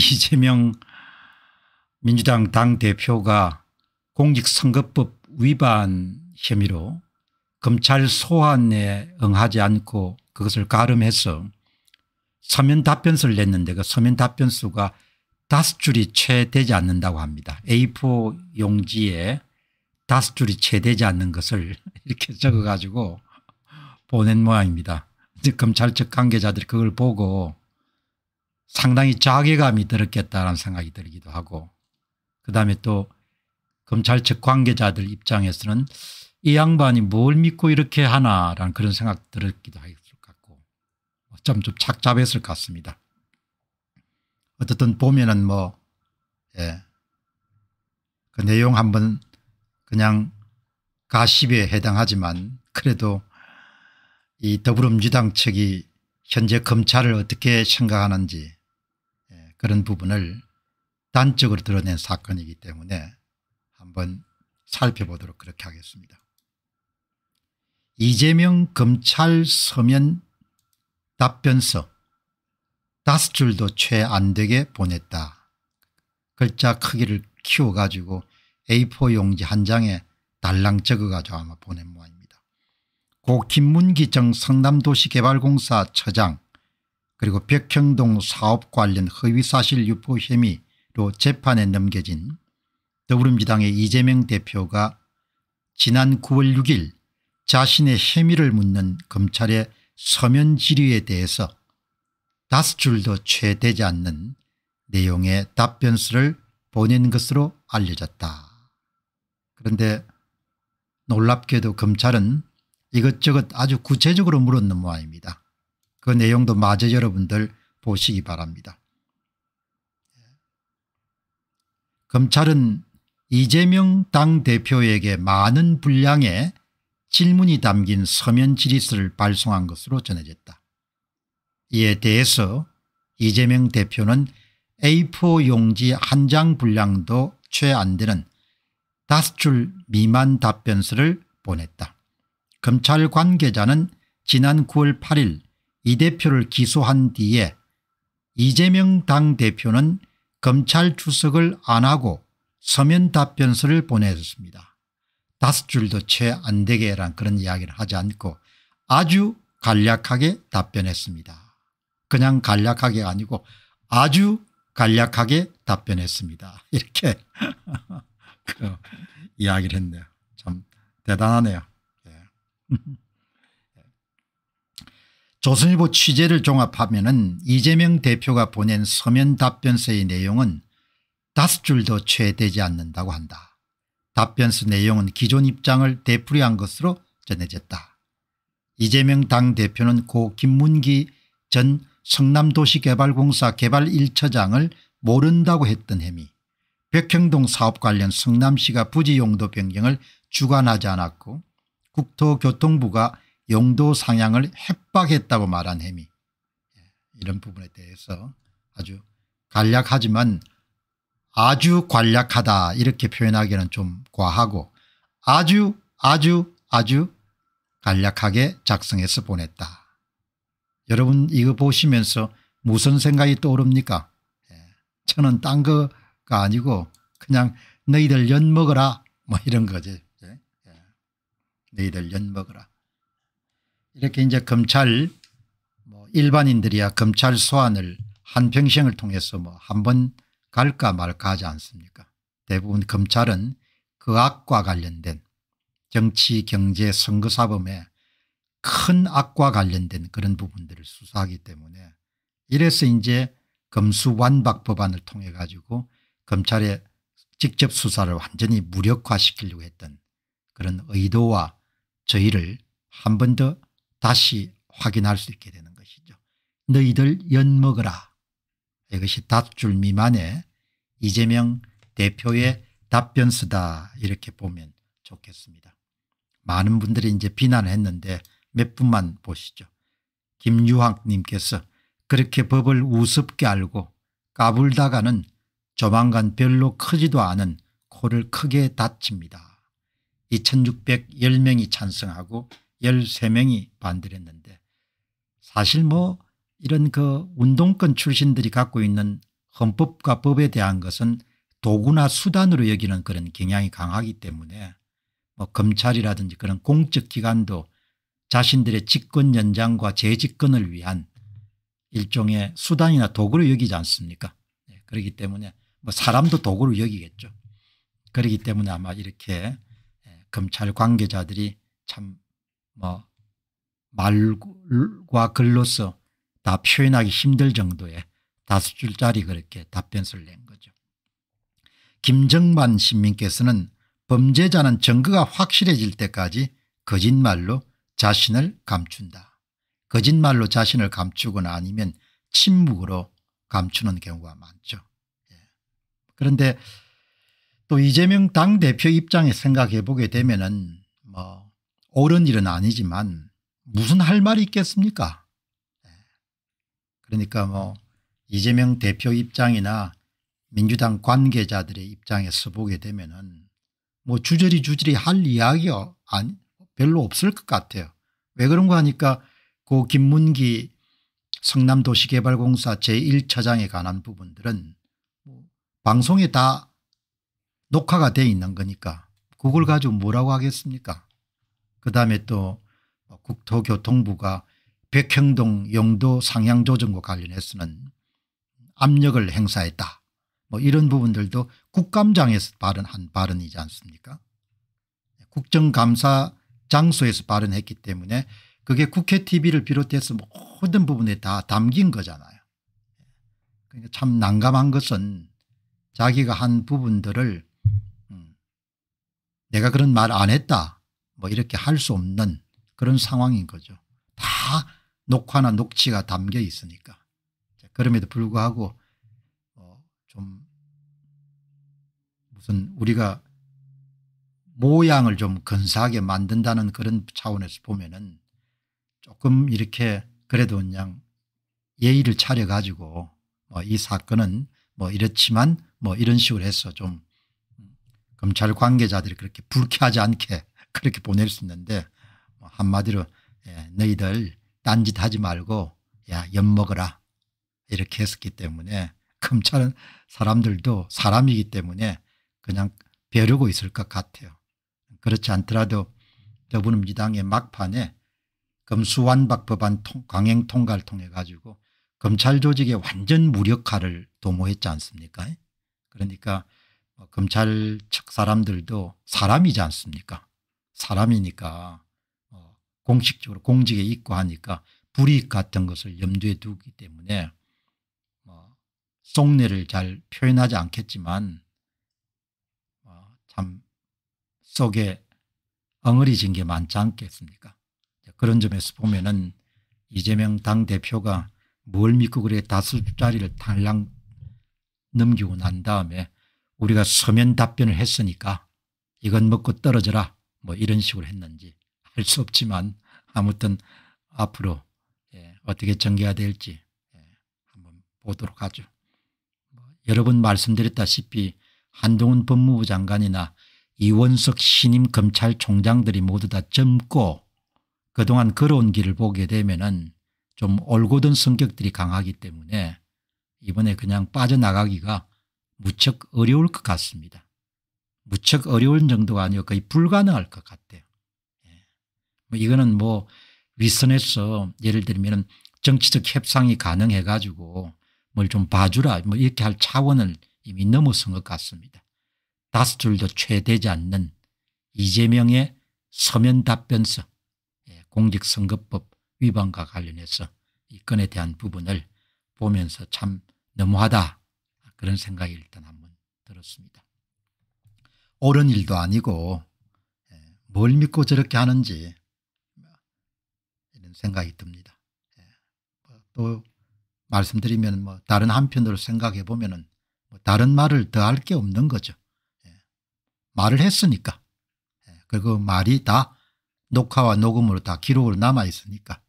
이재명 민주당 당대표가 공직선거법 위반 혐의로 검찰 소환에 응하지 않고 그것을 가름해서 서면 답변서를 냈는데 그 서면 답변수가 다섯 줄이 채 되지 않는다고 합니다. A4 용지에 다섯 줄이 채 되지 않는 것을 이렇게 적어가지고 보낸 모양입니다. 이제 검찰 측 관계자들이 그걸 보고 상당히 자괴감이 들었겠다라는 생각이 들기도 하고 그다음에 또 검찰 측 관계자들 입장에서는 이 양반이 뭘 믿고 이렇게 하나라는 그런 생각 들었기도 했을 것 같고 어쩜 좀 착잡했을 것 같습니다. 어쨌든 보면은 뭐, 예. 그 내용 한번 그냥 가십에 해당하지만 그래도 이 더불어민주당 측이 현재 검찰을 어떻게 생각하는지 그런 부분을 단적으로 드러낸 사건이기 때문에 한번 살펴보도록 그렇게 하겠습니다. 이재명 검찰 서면 답변서 다섯 줄도 채안 되게 보냈다. 글자 크기를 키워가지고 A4 용지 한 장에 달랑 적어가지고 아마 보낸 모양입니다. 고 김문기 정 성남도시개발공사 처장 그리고 백현동 사업 관련 허위사실 유포 혐의로 재판에 넘겨진 더불어민주당의 이재명 대표가 지난 9월 6일 자신의 혐의를 묻는 검찰의 서면 질의에 대해서 다섯 줄도 채 되지 않는 내용의 답변서를 보낸 것으로 알려졌다. 그런데 놀랍게도 검찰은 이것저것 아주 구체적으로 물었는 모양입니다. 그 내용도 마저 여러분들 보시기 바랍니다. 검찰은 이재명 당대표에게 많은 분량의 질문이 담긴 서면 지리서를 발송한 것으로 전해졌다. 이에 대해서 이재명 대표는 A4 용지 한 장 분량도 채 안 되는 다섯 줄 미만 답변서를 보냈다. 검찰 관계자는 지난 9월 8일 이 대표를 기소한 뒤에 이재명 당대표는 검찰 추석을 안 하고 서면 답변서를 보내줬습니다. 다섯 줄도 채 안 되게 란 그런 이야기를 하지 않고 아주 간략하게 답변했습니다. 그냥 간략하게 아니고 아주 간략하게 답변했습니다. 이렇게 그 이야기를 했네요. 참 대단하네요. 예. 조선일보 취재를 종합하면 이재명 대표가 보낸 서면 답변서의 내용은 다섯 줄도 채 되지 않는다고 한다. 답변서 내용은 기존 입장을 되풀이한 것으로 전해졌다. 이재명 당대표는 고 김문기 전 성남도시개발공사 개발 1처장을 모른다고 했던 혐의 백형동 사업 관련 성남시가 부지 용도 변경을 주관하지 않았고 국토교통부가 영도 상향을 협박했다고 말한 혐의 예, 이런 부분에 대해서 아주 간략하지만 아주 관략하다 이렇게 표현하기는 좀 과하고 아주 아주 아주 간략하게 작성해서 보냈다. 여러분 이거 보시면서 무슨 생각이 떠오릅니까 저는 예, 딴 거가 아니고 그냥 너희들 연 먹어라 뭐 이런 거지. 예, 너희들 연 먹어라. 이렇게 이제 검찰 뭐 일반인들이야 검찰 소환을 한평생을 통해서 뭐 한번 갈까 말까 하지 않습니까 대부분 검찰은 그 악과 관련된 정치 경제 선거사범의 큰 악과 관련된 그런 부분들을 수사하기 때문에 이래서 이제 검수완박 법안을 통해 가지고 검찰의 직접 수사를 완전히 무력화시키려고 했던 그런 의도와 저희를 한번더 다시 확인할 수 있게 되는 것이죠. 너희들 연 먹어라. 이것이 닷줄 미만의 이재명 대표의 답변 쓰다 이렇게 보면 좋겠습니다. 많은 분들이 이제 비난을 했는데 몇 분만 보시죠. 김유학님께서 그렇게 법을 우습게 알고 까불다가는 조만간 별로 크지도 않은 코를 크게 다칩니다. 2610명이 찬성하고 13명이 반대를 했는데 사실 뭐 이런 그 운동권 출신들이 갖고 있는 헌법과 법에 대한 것은 도구나 수단으로 여기는 그런 경향이 강하기 때문에 뭐 검찰이라든지 그런 공적 기관도 자신들의 직권 연장과 재직권을 위한 일종의 수단이나 도구로 여기지 않습니까 네, 그렇기 때문에 뭐 사람도 도구로 여기겠죠 그렇기 때문에 아마 이렇게 예, 검찰 관계자들이 참뭐 말과 글로서 다 표현하기 힘들 정도의 다섯 줄짜리 그렇게 답변서를 낸 거죠. 김정만 신민께서는 범죄자는 증거가 확실해질 때까지 거짓말로 자신을 감춘다. 거짓말로 자신을 감추거나 아니면 침묵으로 감추는 경우가 많죠. 예. 그런데 또 이재명 당대표 입장에 생각해 보게 되면 은뭐 옳은 일은 아니지만 무슨 할 말이 있겠습니까? 예. 그러니까 뭐 이재명 대표 입장이나 민주당 관계자들의 입장에서 보게 되면은 뭐 주저리 주저리 할 이야기가 별로 없을 것 같아요. 왜 그런가 하니까 고 그 김문기 성남도시개발공사 제1차장에 관한 부분들은 뭐 방송에 다 녹화가 돼 있는 거니까 그걸 가지고 뭐라고 하겠습니까 그다음에 또 국토교통부가 백형동 영도 상향조정과 관련해서는 압력을 행사했다. 뭐 이런 부분들도 국감장에서 발언한 발언이지 않습니까 국정감사 장소에서 발언했기 때문에 그게 국회 TV를 비롯해서 모든 부분에 다 담긴 거잖아요. 그러니까 참 난감한 것은 자기가 한 부분들을 음, 내가 그런 말 안 했다 뭐 이렇게 할 수 없는 그런 상황인 거죠. 다 녹화나 녹취가 담겨 있으니까. 그럼에도 불구하고 어좀 무슨 우리가 모양을 좀 근사하게 만든다는 그런 차원에서 보면은 조금 이렇게 그래도 그냥 예의를 차려가지고 뭐 이 사건은 뭐 이렇지만 뭐 이런 식으로 해서 좀 음, 검찰 관계자들이 그렇게 불쾌하지 않게 그렇게 보낼 수 있는데 뭐 한마디로 예, 너희들 딴짓하지 말고 야 엿먹어라 이렇게 했었기 때문에 검찰은 사람들도 사람이기 때문에 그냥 벼르고 있을 것 같아요. 그렇지 않더라도 더불어민주당의 막판에 검수완박 법안 통, 강행 통과를 통해 가지고 검찰 조직의 완전 무력화를 도모했지 않습니까 그러니까 뭐 검찰 측 사람들도 사람이지 않습니까 사람이니까 어, 공식적으로 공직에 있고 하니까 불이익 같은 것을 염두에 두기 때문에 뭐 속내를 잘 표현하지 않겠지만 어, 참 속에 엉어리진 게 많지 않겠습니까 그런 점에서 보면 은 이재명 당대표가 뭘 믿고 그래 다수 자리를 달랑 넘기고 난 다음에 우리가 서면 답변을 했으니까 이건 먹고 떨어져라 뭐 이런 식으로 했는지 알 수 없지만 아무튼 앞으로 예, 어떻게 전개가 될지 예, 한번 보도록 하죠. 뭐 여러 번 말씀드렸다시피 한동훈 법무부 장관이나 이원석 신임 검찰총장들이 모두 다 젊고 그동안 걸어온 길을 보게 되면 은좀 올곧은 성격들이 강하기 때문에 이번에 그냥 빠져나가기가 무척 어려울 것 같습니다. 무척 어려운 정도가 아니고 거의 불가능할 것 같아요. 예. 뭐 이거는 뭐 윗선에서 예를 들면 정치적 협상이 가능해 가지고 뭘 좀 봐주라 뭐 이렇게 할 차원을 이미 넘어선 것 같습니다. 다섯 줄도 채 되지 않는 이재명의 서면 답변서 예, 공직선거법 위반과 관련해서 이 건에 대한 부분을 보면서 참 너무하다 그런 생각이 일단 한번 들었습니다. 옳은 일도 아니고 예, 뭘 믿고 저렇게 하는지 이런 생각이 듭니다. 예, 뭐 또 말씀드리면 뭐 다른 한편으로 생각해 보면 뭐 다른 말을 더 할 게 없는 거죠. 예, 말을 했으니까. 그리고 말이 다 녹화와 녹음으로 다 기록으로 남아 있으니까